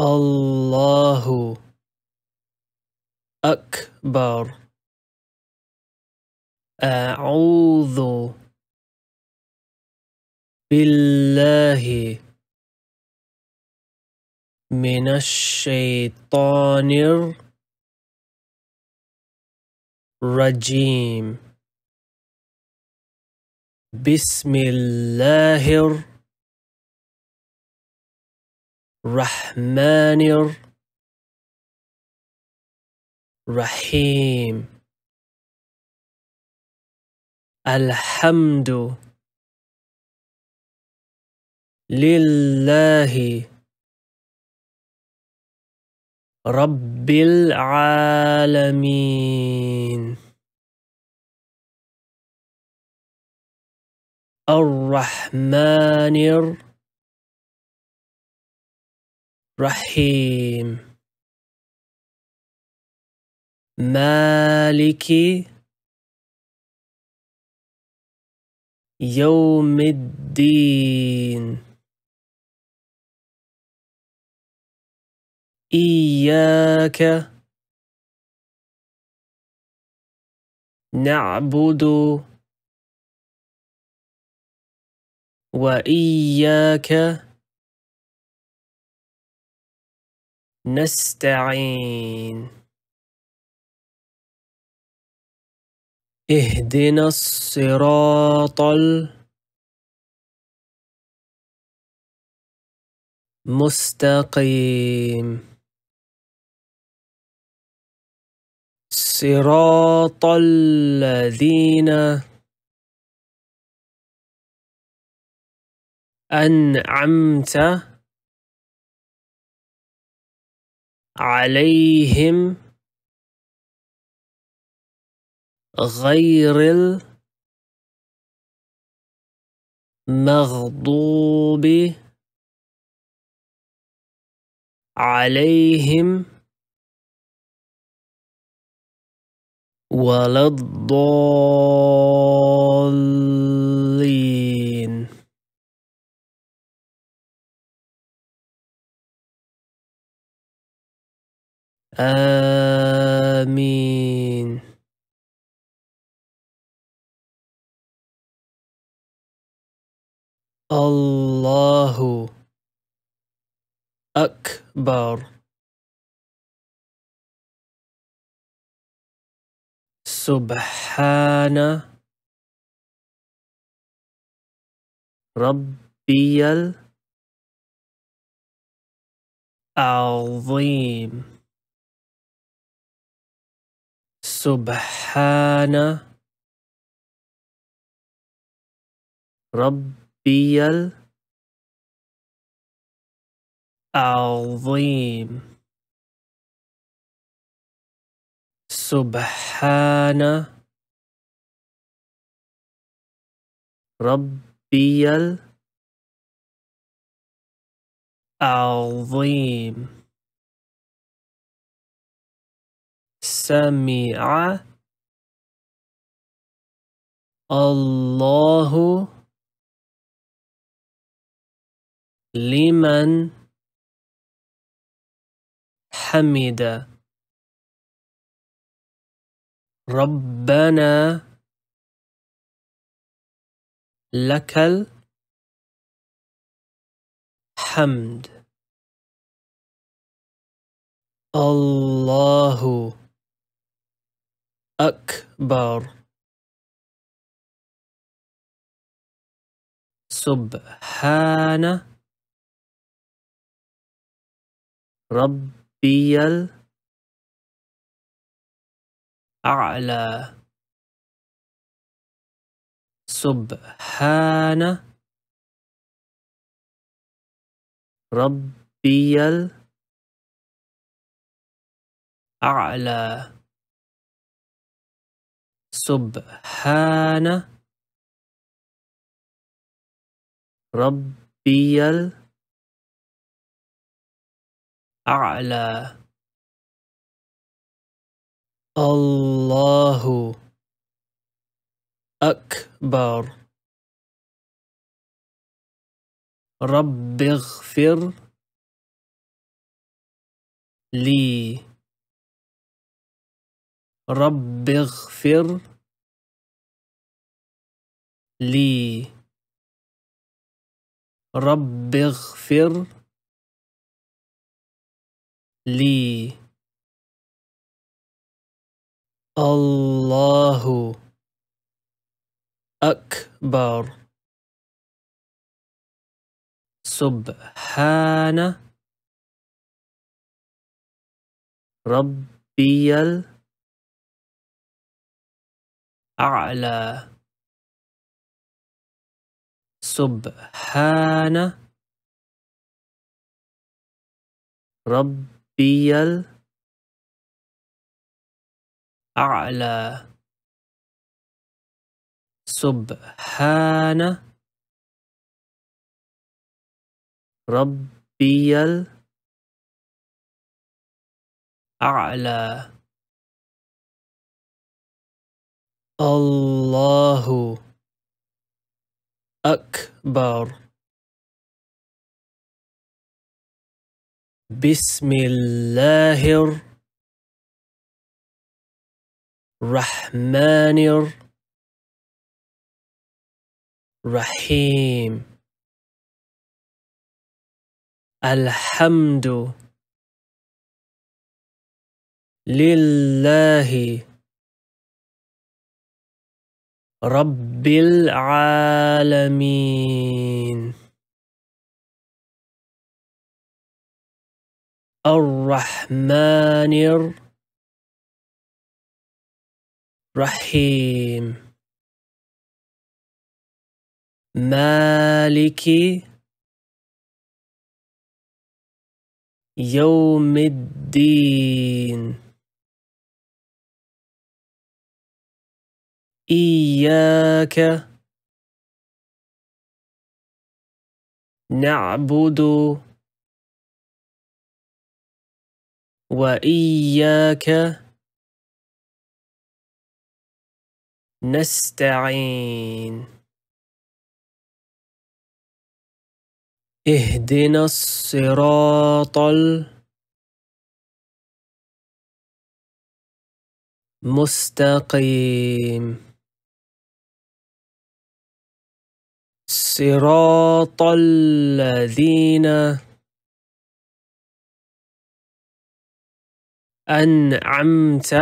الله أكبر أعوذ بالله من الشيطان الرجيم بسم الله الرحمن الرحمن الرحيم الحمد لله رب العالمين الرحمن الرحيم رحيم مالك يوم الدين إياك نعبد وإياك نستعين اهدنا الصراط المستقيم صراط الذين أنعمت عليهم غير المغضوب عليهم ولا الضالين آمين الله أكبر سبحان ربي العظيم سبحان ربي العظيم سبحان ربي العظيم سمع الله لمن حمد ربنا لك الحمد الله أكبر سبحان ربي الأعلى سبحان ربي الأعلى سبحان ربي الأعلى الله أكبر رب اغفر لي رب اغفر لي رب اغفر لي الله أكبر سبحان ربي الأكبر أعلى سبحان ربي الأعلى سبحان ربي الأعلى الله أكبر بسم الله الرحمن الرحيم الحمد لله رب العالمين الرحمن الرحيم مالك يوم الدين إياك نعبد وإياك نستعين اهدنا الصراط المستقيم صراط الذين أنعمت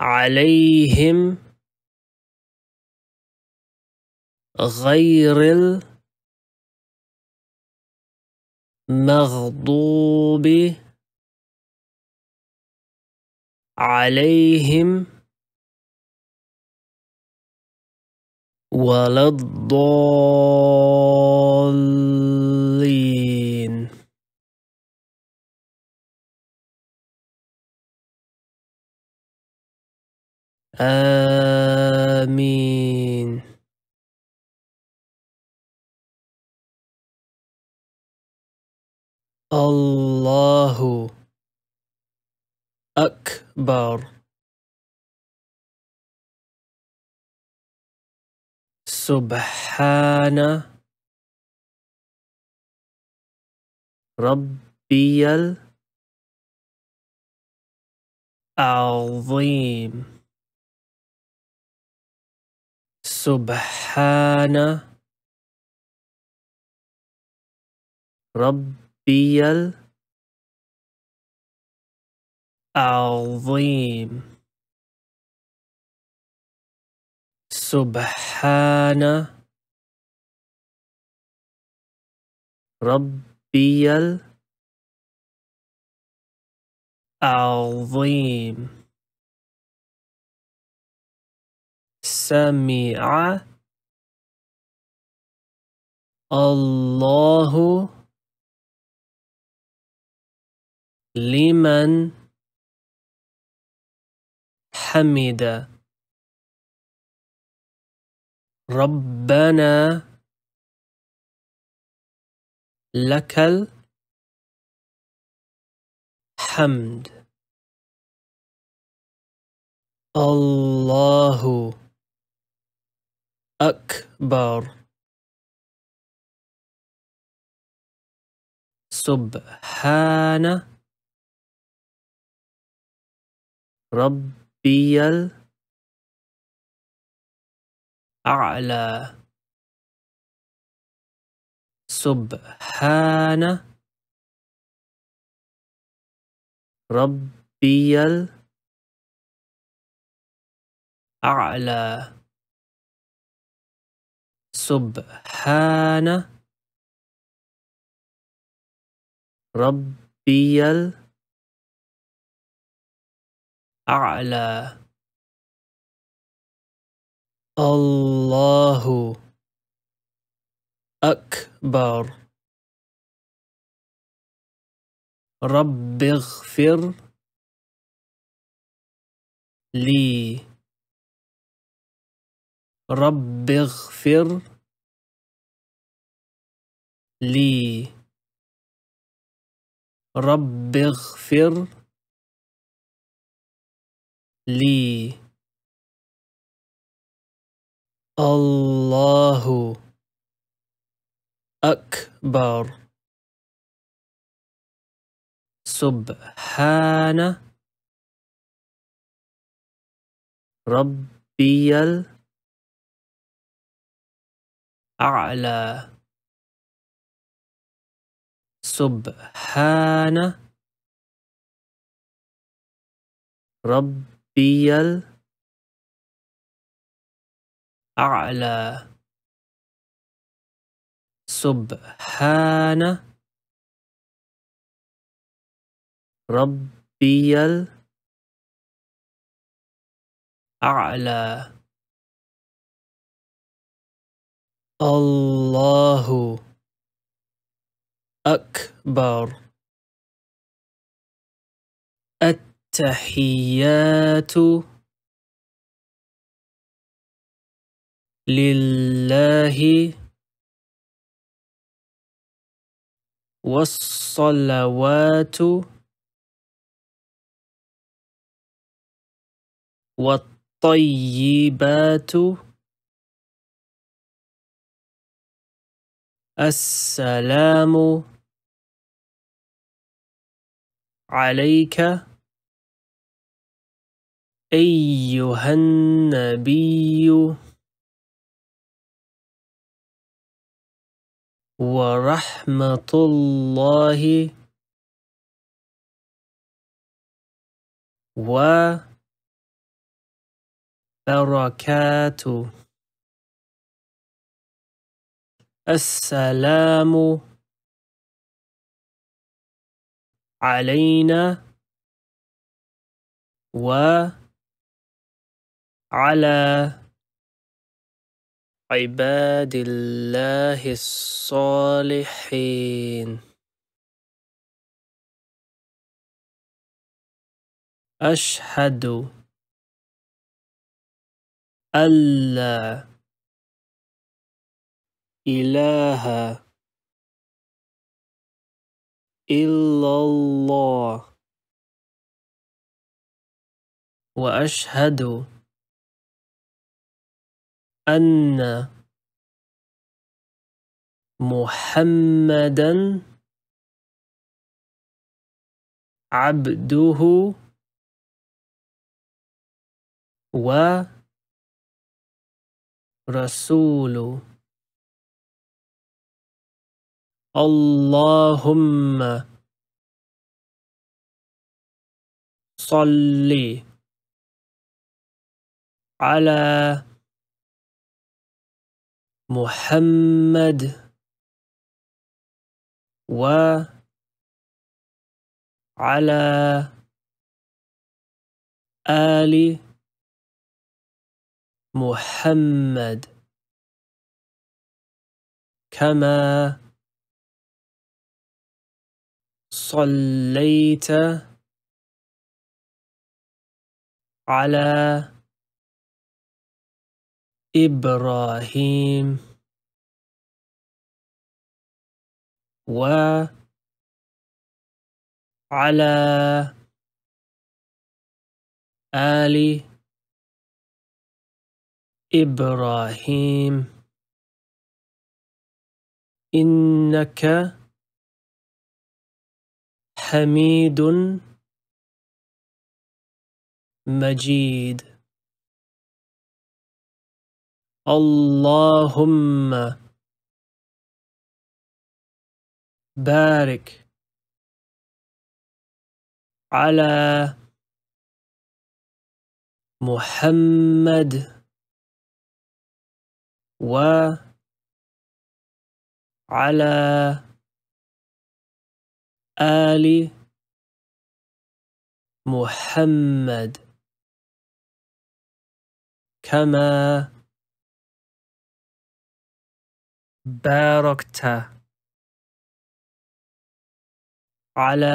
عليهم غير المغضوب عليهم ولا الضالين آمين الله أكبر سبحان ربي العظيم سبحان ربي العظيم سبحان ربي العظيم سمع الله لمن حمده ربنا لك الحمد الله أكبر سبحان ربي الحمد أعلى سبحان ربي الأعلى سبحان ربي الأعلى الله أكبر رب اغفر لي رب اغفر لي رب اغفر لي الله أكبر سبحان ربي الأعلى سبحان ربي الأعلى أعلى سبحان ربي الأعلى الله أكبر التحيات لله والصلوات والطيبات السلام عليك أيها النبي ورحمة الله وبركاته السلام علينا وعلى عباد الله الصالحين أشهد أن لا إله إلا الله وأشهد أن محمدا عبده ورسوله اللهم صل على محمد وعلى آل محمد كما صليت على إبراهيم و على آل إبراهيم إنك حميد مجيد اللهم بارك على محمد وعلى آل محمد كما باركت على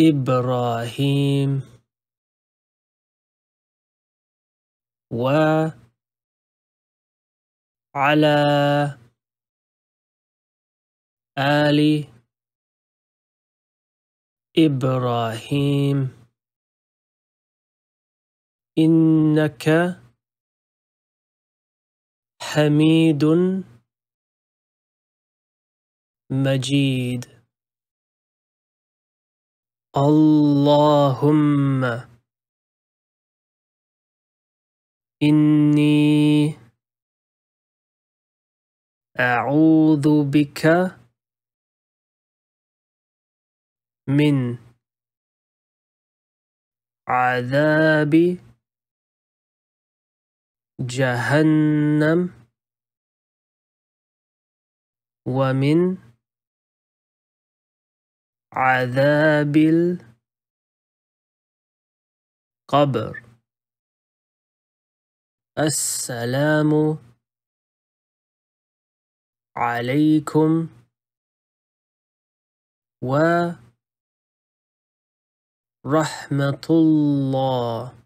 إبراهيم وعلى آل إبراهيم إنك حميد مجيد اللهم إني أعوذ بك من عذاب جهنم ومن عذاب القبر السلام عليكم ورحمة الله